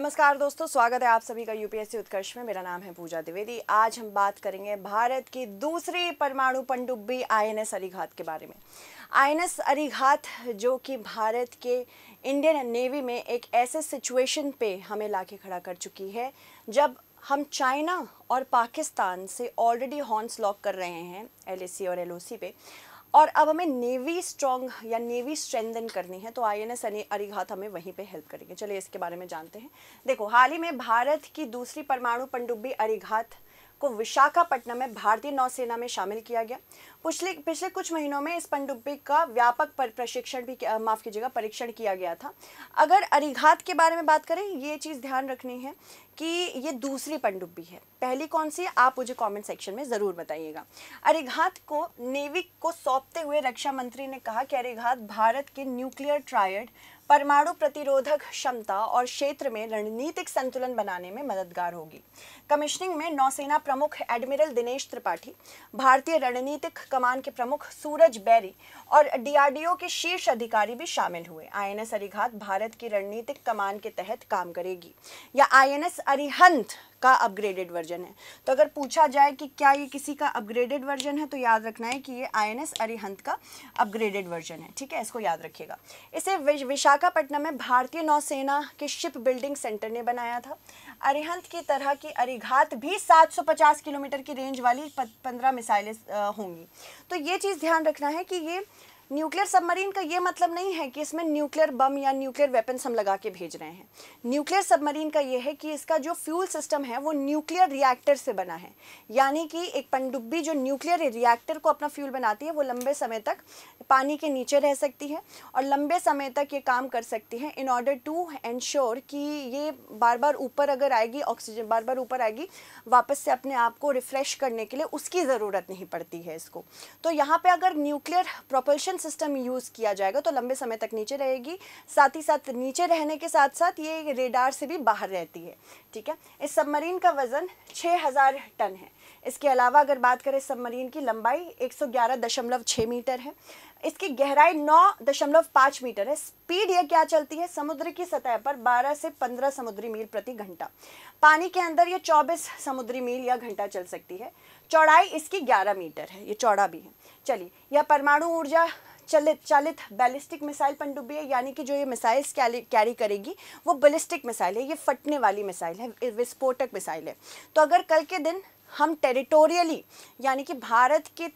नमस्कार दोस्तों स्वागत है आप सभी का यूपीएससी उत्कर्ष में मेरा नाम है पूजा द्विवेदी आज हम बात करेंगे भारत की दूसरी परमाणु पनडुब्बी आईएनएस अरिघात के बारे में आईएनएस अरिघात जो कि भारत के इंडियन नेवी में एक ऐसे सिचुएशन पे हमें लाके खड़ा कर चुकी है जब हम चाइना और पाकिस्तान से ऑलरेडी हॉर्न्स लॉक कर रहे हैं एल और एल पे और अब हमें नेवी स्ट्रॉन्ग या नेवी स्ट्रेंथन करनी है तो आई एन एस अरिघात हमें वहीं पे हेल्प करेंगे चलिए इसके बारे में जानते हैं देखो हाल ही में भारत की दूसरी परमाणु पनडुब्बी अरिघात को विशाखापट्टनम में भारतीय नौसेना में शामिल किया गया पिछले पिछले कुछ महीनों में इस पनडुब्बी का व्यापक पर प्रशिक्षण भी माफ़ कीजिएगा परीक्षण किया गया था अगर अरिघात के बारे में बात करें ये चीज़ ध्यान रखनी है कि ये दूसरी पनडुब्बी है पहली कौन सी आप मुझे कमेंट सेक्शन में ज़रूर बताइएगा अरेघात को नेवी को सौंपते हुए रक्षा मंत्री ने कहा कि अरेघात भारत के न्यूक्लियर ट्रायड परमाणु प्रतिरोधक क्षमता और क्षेत्र में रणनीतिक संतुलन बनाने में मददगार होगी कमिश्निंग में नौसेना प्रमुख एडमिरल दिनेश त्रिपाठी भारतीय रणनीतिक कमान के प्रमुख सूरज बैरी और डीआरडीओ के शीर्ष अधिकारी भी शामिल हुए आईएनएस अरिघात भारत की रणनीतिक कमान के तहत काम करेगी या आईएनएस अरिहंत का अपग्रेडेड वर्जन है तो अगर पूछा जाए कि क्या ये किसी का अपग्रेडेड वर्जन है तो याद रखना है कि ये आईएनएस अरिहंत का अपग्रेडेड वर्जन है ठीक है इसको याद रखिएगा इसे विशाखापट्टनम में भारतीय नौसेना के शिप बिल्डिंग सेंटर ने बनाया था अरिहंत की तरह की अरिघात भी 750 किलोमीटर की रेंज वाली पंद्रह मिसाइलें होंगी तो ये चीज़ ध्यान रखना है कि ये न्यूक्लियर सबमरीन का ये मतलब नहीं है कि इसमें न्यूक्लियर बम या न्यूक्लियर वेपन्स हम लगा के भेज रहे हैं न्यूक्लियर सबमरीन का ये है कि इसका जो फ्यूल सिस्टम है वो न्यूक्लियर रिएक्टर से बना है यानी कि एक पनडुब्बी जो न्यूक्लियर रिएक्टर को अपना फ्यूल बनाती है वो लंबे समय तक पानी के नीचे रह सकती है और लंबे समय तक ये काम कर सकती है इन ऑर्डर टू एंश्योर कि ये बार बार ऊपर अगर आएगी ऑक्सीजन बार बार ऊपर आएगी वापस से अपने आप को रिफ्रेश करने के लिए उसकी ज़रूरत नहीं पड़ती है इसको तो यहाँ पर अगर nuclear propulsion drain system use किया जाएगा तो लंबे समय तक नीचे रहेगी साथ ही साथ नीचे रहने के साथ साथ ये रेडार से भी बाहर रहती है ठीक है इस सबमरीन का वज़न 6000 टन है इसके अलावा अगर बात करें सबमरीन की लंबाई 111.6 मीटर है इसकी गहराई 9.5 मीटर है स्पीड यह क्या चलती है समुद्र की सतह पर 12 से 15 समुद्री मील प्रति घंटा पानी के अंदर यह 24 समुद्री मील या घंटा चल सकती है चौड़ाई इसकी 11 मीटर है ये चौड़ा भी है चलिए यह परमाणु ऊर्जा चलित चालित बैलिस्टिक मिसाइल पनडुब्बी है यानी कि जो ये मिसाइल्स कैरी करेगी वो बैलिस्टिक मिसाइल है ये फटने वाली मिसाइल है विस्फोटक मिसाइल है तो अगर कल के दिन हम टेरिटोरियली यानी कि भारत की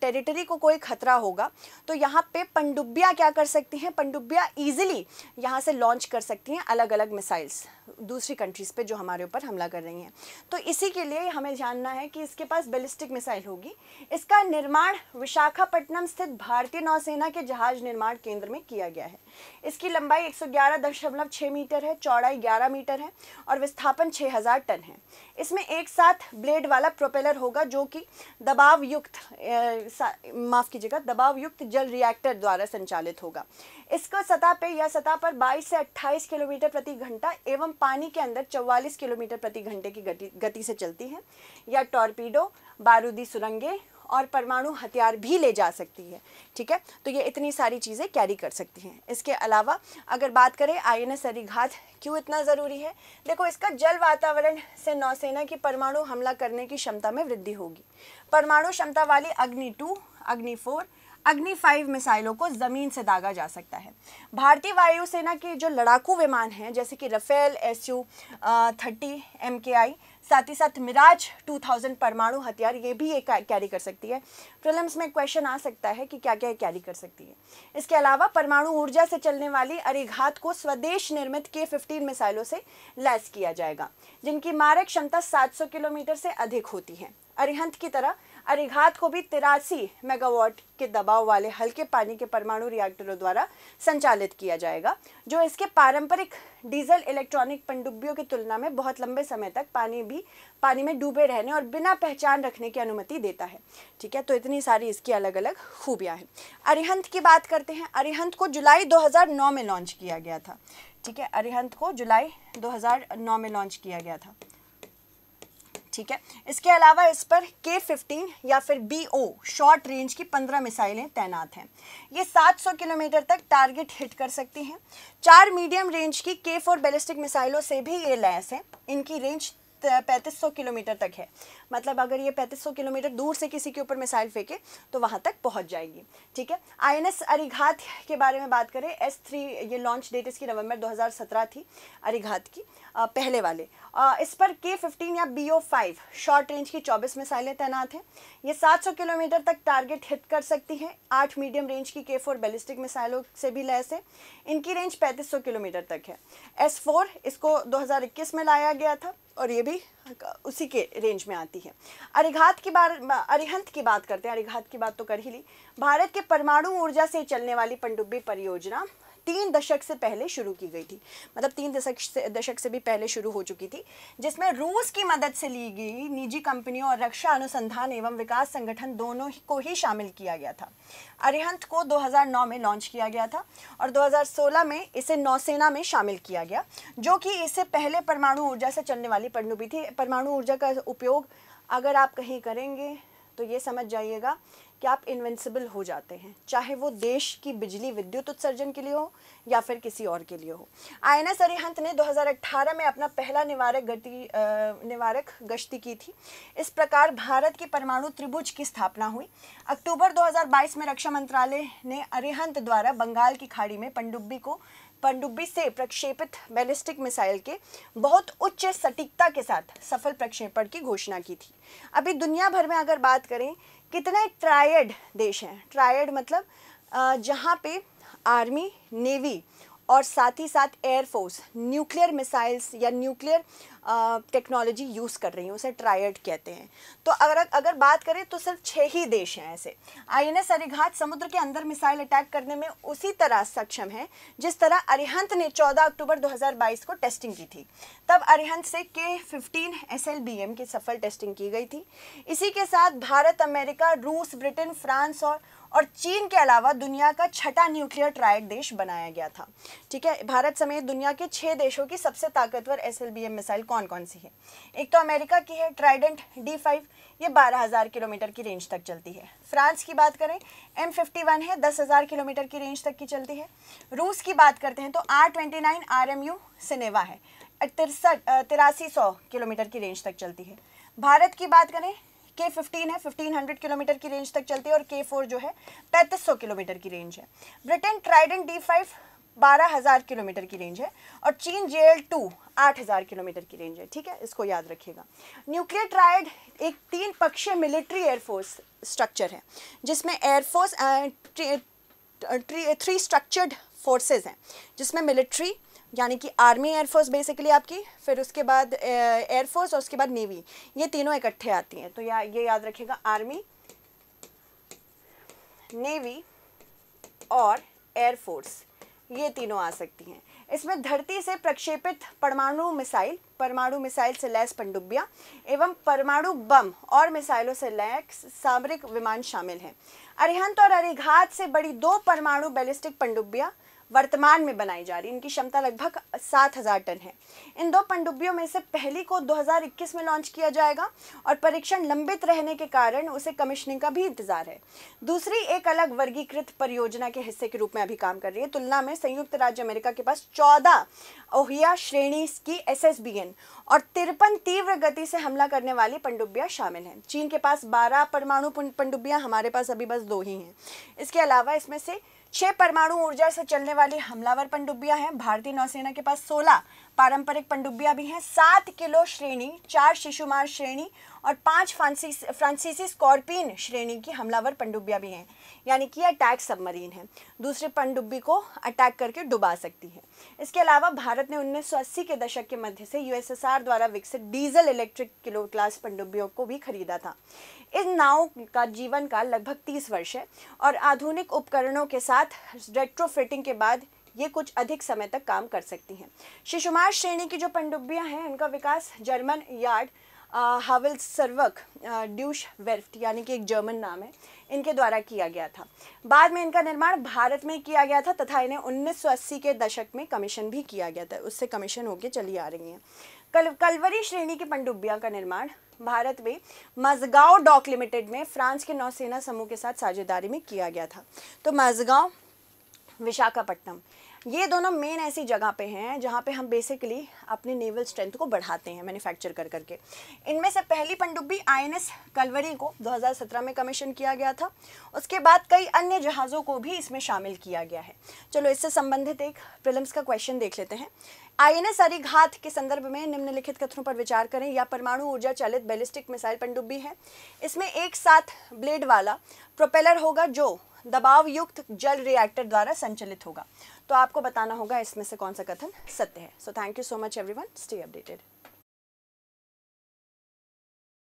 टेरिटरी को कोई खतरा होगा तो यहाँ पे पंडुब्बिया क्या कर सकती हैं पंडुब्बिया इजीली यहाँ से लॉन्च कर सकती हैं अलग अलग मिसाइल्स दूसरी कंट्रीज़ पे जो हमारे ऊपर हमला कर रही हैं तो इसी के लिए हमें जानना है कि इसके पास बैलिस्टिक मिसाइल होगी इसका निर्माण विशाखापट्टनम स्थित भारतीय नौसेना के जहाज निर्माण केंद्र में किया गया है इसकी लंबाई 111.6 मीटर है चौड़ाई 11 मीटर है और विस्थापन 6000 टन है इसमें एक साथ ब्लेड वाला प्रोपेलर होगा जो कि दबाव युक्त माफ़ कीजिएगा दबाव युक्त जल रिएक्टर द्वारा संचालित होगा इसको सतह पे या सतह पर 22 से 28 किलोमीटर प्रति घंटा एवं पानी के अंदर 44 किलोमीटर प्रति घंटे की गति गति से चलती है या टॉर्पीडो बारूदी सुरंगें और परमाणु हथियार भी ले जा सकती है ठीक है तो ये इतनी सारी चीज़ें कैरी कर सकती हैं इसके अलावा अगर बात करें आई एन एस क्यों इतना ज़रूरी है देखो इसका जल वातावरण से नौसेना की परमाणु हमला करने की क्षमता में वृद्धि होगी परमाणु क्षमता वाली अग्नि टू अग्नि फोर अग्नि फाइव मिसाइलों को ज़मीन से दागा जा सकता है भारतीय वायुसेना के जो लड़ाकू विमान हैं जैसे कि Rafale S U thirty M K I साथ ही साथ मिराज 2000 परमाणु हथियार ये भी ये कैरी कर सकती है प्रलम्स में क्वेश्चन आ सकता है कि क्या क्या कैरी कर सकती है इसके अलावा परमाणु ऊर्जा से चलने वाली अरिघात को स्वदेश निर्मित के फिफ्टीन मिसाइलों से लैस किया जाएगा जिनकी मारक क्षमता 700 किलोमीटर से अधिक होती है अरिहंत की तरह अरिघात को भी तिरासी मेगावाट के दबाव वाले हल्के पानी के परमाणु रिएक्टरों द्वारा संचालित किया जाएगा जो इसके पारंपरिक डीजल इलेक्ट्रॉनिक पनडुब्बियों की तुलना में बहुत लंबे समय तक पानी भी पानी में डूबे रहने और बिना पहचान रखने की अनुमति देता है ठीक है तो इतनी सारी इसकी अलग अलग खूबियाँ हैं अरिहंत की बात करते हैं अरिहंत को जुलाई दो में लॉन्च किया गया था ठीक है अरिहंत को जुलाई दो में लॉन्च किया गया था ठीक है इसके अलावा इस पर के फिफ्टीन या फिर बी ओ शॉर्ट रेंज की पंद्रह मिसाइलें तैनात हैं ये सात सौ किलोमीटर तक टारगेट हिट कर सकती हैं चार मीडियम रेंज की के फोर बैलिस्टिक मिसाइलों से भी ये लैस हैं इनकी रेंज पैंतीस सौ किलोमीटर तक है मतलब अगर ये पैंतीस सौ किलोमीटर दूर से किसी के ऊपर मिसाइल फेंके तो वहाँ तक पहुँच जाएगी ठीक है आई एन एस अरिघात के बारे में बात करें एस थ्री ये लॉन्च डेट इसकी नवंबर 2017 थी अरिघात की आ, पहले वाले आ, इस पर के फिफ्टीन या B O five short range की चौबीस मिसाइलें तैनात हैं ये सात सौ किलोमीटर तक टारगेट हिट कर सकती हैं आठ मीडियम रेंज की के फोर बैलिस्टिक मिसाइलों से भी लैस है इनकी रेंज पैंतीस सौ किलोमीटर तक है एस फोर इसको दो हज़ार इक्कीस में लाया गया था और ये भी उसी के रेंज में आती है अरिघात की बार अरिहंत की बात करते हैं अरिघात की बात तो कर ही ली भारत के परमाणु ऊर्जा से चलने वाली पनडुब्बी परियोजना तीन दशक से पहले शुरू की गई थी मतलब तीन दशक से दशक से भी पहले शुरू हो चुकी थी जिसमें रूस की मदद से ली गई निजी कंपनियों और रक्षा अनुसंधान एवं विकास संगठन दोनों को ही शामिल किया गया था अरिहंत को 2009 में लॉन्च किया गया था और 2016 में इसे नौसेना में शामिल किया गया जो कि इससे पहले परमाणु ऊर्जा से चलने वाली पनडुब्बी थी परमाणु ऊर्जा का उपयोग अगर आप कहीं करेंगे तो ये समझ जाइएगा कि आप इन्वेंसिबल हो जाते हैं चाहे वो देश की बिजली विद्युत उत्सर्जन के लिए हो या फिर किसी और के लिए हो आई एन एस अरिहंत ने 2018 में अपना पहला निवारक गति निवारक गश्ती की थी इस प्रकार भारत की परमाणु त्रिभुज की स्थापना हुई अक्टूबर 2022 में रक्षा मंत्रालय ने अरिहंत द्वारा बंगाल की खाड़ी में पंडुब्बी को पंडुब्बी से प्रक्षेपित बैलिस्टिक मिसाइल के बहुत उच्च सटीकता के साथ सफल प्रक्षेपण की घोषणा की थी अभी दुनिया भर में अगर बात करें कितने ट्रायड देश हैं ट्रायड मतलब जहाँ पे आर्मी नेवी और साथ ही साथ एयरफोर्स न्यूक्लियर मिसाइल्स या न्यूक्लियर टेक्नोलॉजी यूज़ कर रही हूँ उसे ट्रायड कहते हैं तो अगर अगर बात करें तो सिर्फ छः ही देश हैं ऐसे आई एन एस अरिघाट समुद्र के अंदर मिसाइल अटैक करने में उसी तरह सक्षम है जिस तरह अरिहंत ने 14 अक्टूबर 2022 को टेस्टिंग की थी तब अरिहंत से K fifteen S L B M की सफल टेस्टिंग की गई थी इसी के साथ भारत अमेरिका रूस ब्रिटेन फ्रांस और और चीन के अलावा दुनिया का छठा न्यूक्लियर ट्राइड देश बनाया गया था ठीक है भारत समेत दुनिया के छः देशों की सबसे ताकतवर एस मिसाइल कौन कौन सी है एक तो अमेरिका की है ट्राइडेंट डी फाइव ये बारह हज़ार किलोमीटर की रेंज तक चलती है फ्रांस की बात करें एम फिफ्टी वन है दस हज़ार किलोमीटर की रेंज तक की चलती है रूस की बात करते हैं तो R twenty nine R M U सिनेवा है तिरसठ तिरासी सौ किलोमीटर की रेंज तक चलती है भारत की बात करें के फिफ्टीन है फिफ्टीन हंड्रेड किलोमीटर की रेंज तक चलती है और के फोर जो है पैंतीस सौ किलोमीटर की रेंज है ब्रिटेन ट्राइडन डी फाइव बारह हज़ार किलोमीटर की रेंज है और चीन जे एल टू आठ हज़ार किलोमीटर की रेंज है ठीक है इसको याद रखिएगा न्यूक्लियर ट्राइड एक तीन पक्षीय मिलिट्री एयरफोर्स स्ट्रक्चर है जिसमें एयरफोर्स थ्री स्ट्रक्चर्ड फोर्सेज हैं जिसमें मिलिट्री यानी कि आर्मी एयरफोर्स बेसिकली आपकी फिर उसके बाद एयरफोर्स और उसके बाद नेवी ये तीनों इकट्ठे आती हैं तो या ये याद रखिएगा आर्मी नेवी और एयरफोर्स ये तीनों आ सकती हैं इसमें धरती से प्रक्षेपित परमाणु मिसाइल परमाणु मिसाइल से लैस पंडुबिया एवं परमाणु बम और मिसाइलों से लैस सामरिक विमान शामिल हैं अरिहंत और अरिघात से बड़ी दो परमाणु बैलिस्टिक पनडुब्बियाँ वर्तमान में बनाई जा रही इनकी क्षमता लगभग सात हज़ार टन है इन दो पनडुब्बियों में से पहली को 2021 में लॉन्च किया जाएगा और परीक्षण लंबित रहने के कारण उसे कमिश्निंग का भी इंतजार है दूसरी एक अलग वर्गीकृत परियोजना के हिस्से के रूप में अभी काम कर रही है तुलना में संयुक्त राज्य अमेरिका के पास चौदह ओहिया श्रेणी की एस और तिरपन तीव्र गति से हमला करने वाली पनडुब्बियाँ शामिल हैं चीन के पास बारह परमाणु पनडुब्बियाँ हमारे पास अभी बस दो ही हैं इसके अलावा इसमें से छः परमाणु ऊर्जा से चलने वाली हमलावर पनडुब्बियां हैं भारतीय नौसेना के पास 16 पारंपरिक पनडुब्बियां भी हैं सात किलो श्रेणी चार शिशुमार श्रेणी और पांच फ्रांसीसी स्कॉर्पिन श्रेणी की हमलावर पनडुब्बियां भी हैं यानी कि अटैक सबमरीन है दूसरे पनडुब्बी को अटैक करके डुबा सकती है इसके अलावा भारत ने 1980 के दशक के मध्य से यूएसएसआर द्वारा विकसित डीजल इलेक्ट्रिक किलो क्लास पनडुब्बियों को भी खरीदा था इन नाव का जीवन काल लगभग तीस वर्ष है और आधुनिक उपकरणों के साथ रेट्रोफिटिंग के बाद ये कुछ अधिक समय तक काम कर सकती हैं शिशुमार श्रेणी की जो पनडुब्बियाँ हैं उनका विकास German yard Howaldtswerke Deutsche Werft यानी कि एक जर्मन नाम है इनके द्वारा किया गया था बाद में इनका निर्माण भारत में किया गया था तथा इन्हें उन्नीस के दशक में कमीशन भी किया गया था उससे कमीशन होके चली आ रही हैं कल कलवरी श्रेणी की पंडुब्बिया का निर्माण भारत में मजगांव डॉक लिमिटेड में फ्रांस के नौसेना समूह के साथ साझेदारी में किया गया था तो मजगांव विशाखापट्टनम ये दोनों मेन ऐसी जगह पे हैं जहाँ पे हम बेसिकली अपने नेवल स्ट्रेंथ को बढ़ाते हैं मैन्युफैक्चर कर करके इनमें से पहली पनडुब्बी आईएनएस कलवरी को 2017 में कमीशन किया गया था उसके बाद कई अन्य जहाज़ों को भी इसमें शामिल किया गया है चलो इससे संबंधित एक प्रिलम्स का क्वेश्चन देख लेते हैं आईएनएस अरिघात के संदर्भ में निम्नलिखित कथनों पर विचार करें या परमाणु ऊर्जा चालित बैलिस्टिक मिसाइल पनडुब्बी है इसमें एक साथ ब्लेड वाला प्रोपेलर होगा जो दबाव युक्त जल रिएक्टर द्वारा संचालित होगा तो आपको बताना होगा इसमें से कौन सा कथन सत्य है so thank you so much everyone stay updated